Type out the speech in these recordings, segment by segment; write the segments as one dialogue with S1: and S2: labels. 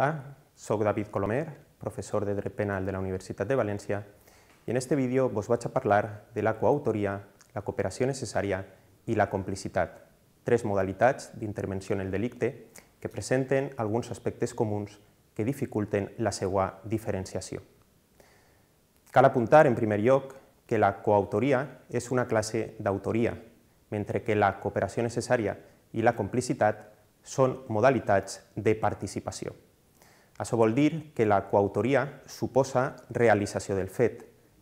S1: Hola, soc David Colomer, professor de dret penal de la Universitat de València, i en este vídeo vos vaig a parlar de la coautoria, la cooperació necessària i la complicitat, tres modalitats d'intervenció en el delicte que presenten alguns aspectes comuns que dificulten la seva diferenciació. Cal apuntar, en primer lloc, que la coautoria és una classe d'autoria, mentre que la cooperació necessària i la complicitat són modalitats de participació. Això vol dir que la coautoria suposa realització del fet,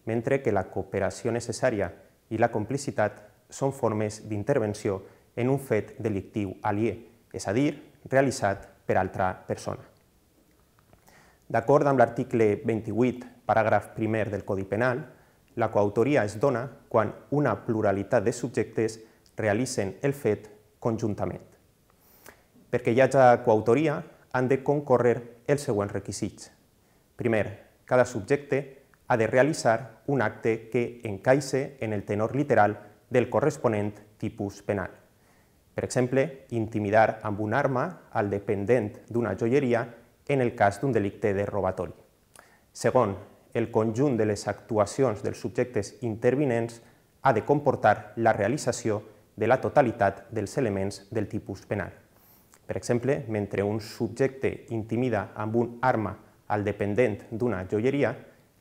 S1: mentre que la cooperació necessària i la complicitat són formes d'intervenció en un fet delictiu alié, és a dir, realitzat per altra persona. D'acord amb l'article 28, paràgraf primer del Codi Penal, la coautoria es dona quan una pluralitat de subjectes realitzen el fet conjuntament. Perquè hi hagi coautoria, han de concórrer els següents requisits. Primer, cada subjecte ha de realitzar un acte que encaixi en el tenor literal del corresponent tipus penal. Per exemple, intimidar amb una arma al dependent d'una joieria en el cas d'un delicte de robatori. Segon, el conjunt de les actuacions dels subjectes intervinents ha de comportar la realització de la totalitat dels elements del tipus penal. Per exemple, mentre un subjecte intimida amb un arma al dependent d'una joieria,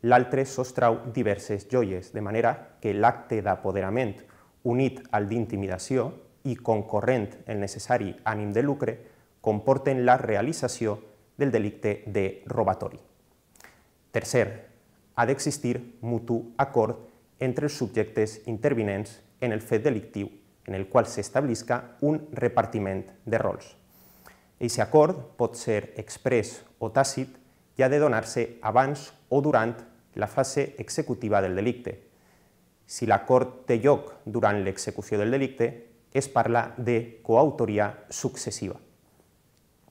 S1: l'altre sostrau diverses joies, de manera que l'acte d'apoderament unit al d'intimidació i concorrent el necessari ànim de lucre comporten la realització del delicte de robatori. Tercer, ha d'existir mutu acord entre els subjectes intervinents en el fet delictiu en el qual s'establisca un repartiment de rols. Eixe acord pot ser express o tàcit i ha de donar-se abans o durant la fase executiva del delicte. Si l'acord té lloc durant l'execució del delicte, es parla de coautoria successiva.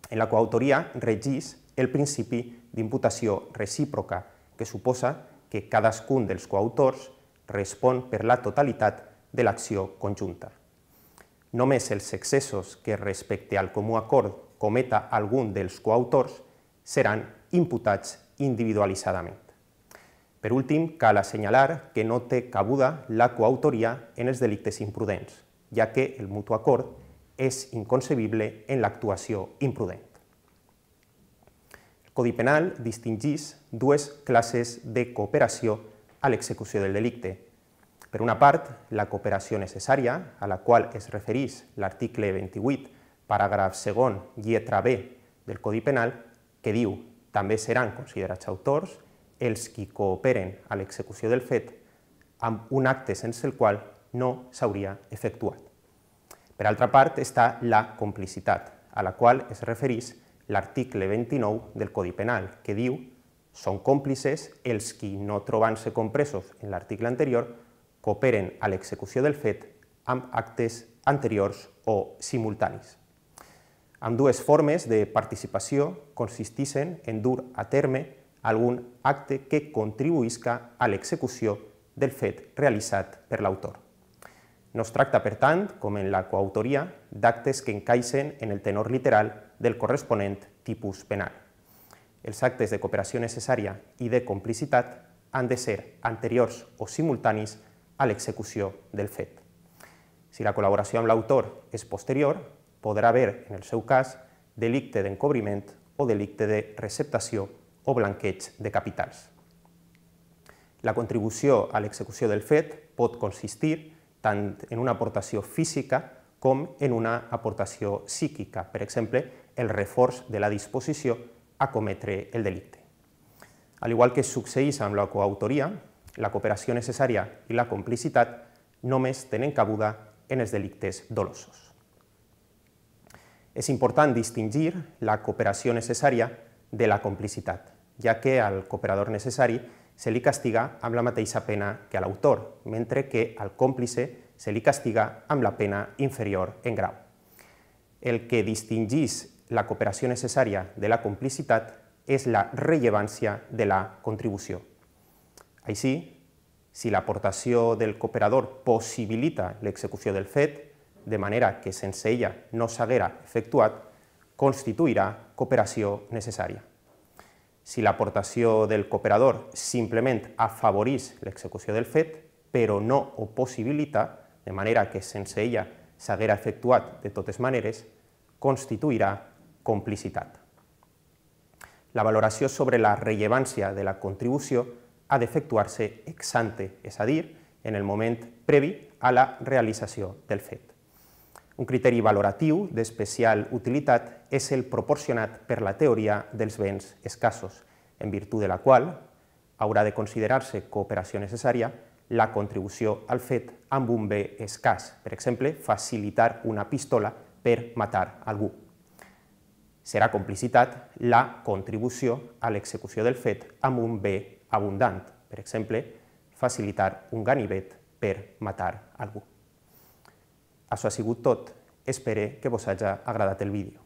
S1: En la coautoria regís el principi d'imputació recíproca, que suposa que cadascun dels coautors respon per la totalitat de l'acció conjunta. Només els excessos que respecte al comú acord cometa algun dels coautors seran imputats individualitzadament. Per últim, cal assenyalar que no té cabuda la coautoria en els delictes imprudents, ja que el mutu acord és inconcebible en l'actuació imprudent. El Codi Penal distingís dues classes de cooperació a l'execució del delicte. Per una part, la cooperació necessària, a la qual es referís l'article 28 paràgraf segon, lletra B del Codi Penal, que diu també seran considerats autors els qui cooperen a l'execució del fet amb un acte sense el qual no s'hauria efectuat. Per altra part, està la complicitat, a la qual es refereix l'article 29 del Codi Penal, que diu són còmplices els qui, no trobant-se compresos en l'article anterior, cooperen a l'execució del fet amb actes anteriors o simultanis amb dues formes de participació consistixen en dur a terme algun acte que contribuïsca a l'execució del fet realitzat per l'autor. No es tracta, per tant, com en la coautoria, d'actes que encaixen en el tenor literal del corresponent tipus penal. Els actes de cooperació necessària i de complicitat han de ser anteriors o simultanis a l'execució del fet. Si la col·laboració amb l'autor és posterior, podrà haver, en el seu cas, delicte d'encobriment o delicte de receptació o blanqueig de capitals. La contribució a l'execució del fet pot consistir tant en una aportació física com en una aportació psíquica, per exemple, el reforç de la disposició a cometre el delicte. Al igual que succeís amb la coautoria, la cooperació necessària i la complicitat només tenen cabuda en els delictes dolosos. És important distingir la cooperació necessària de la complicitat, ja que al cooperador necessari se li castiga amb la mateixa pena que a l'autor, mentre que al còmplice se li castiga amb la pena inferior en grau. El que distingís la cooperació necessària de la complicitat és la rellevància de la contribució. Així, si l'aportació del cooperador possibilita l'execució del fet, de manera que sense ella no s'haguera efectuat, constituirà cooperació necessària. Si l'aportació del cooperador simplement afavorís l'execució del fet, però no ho possibilita, de manera que sense ella s'haguera efectuat de totes maneres, constituirà complicitat. La valoració sobre la rellevància de la contribució ha d'efectuar-se ex ante, és a dir, en el moment previ a la realització del fet. Un criteri valoratiu d'especial utilitat és el proporcionat per la teoria dels béns escassos, en virtut de la qual haurà de considerar-se cooperació necessària la contribució al fet amb un bé escàs, per exemple, facilitar una pistola per matar algú. Serà complicitat la contribució a l'execució del fet amb un bé abundant, per exemple, facilitar un ganivet per matar algú. Això ha sigut tot. Espero que vos haja agradat el vídeo.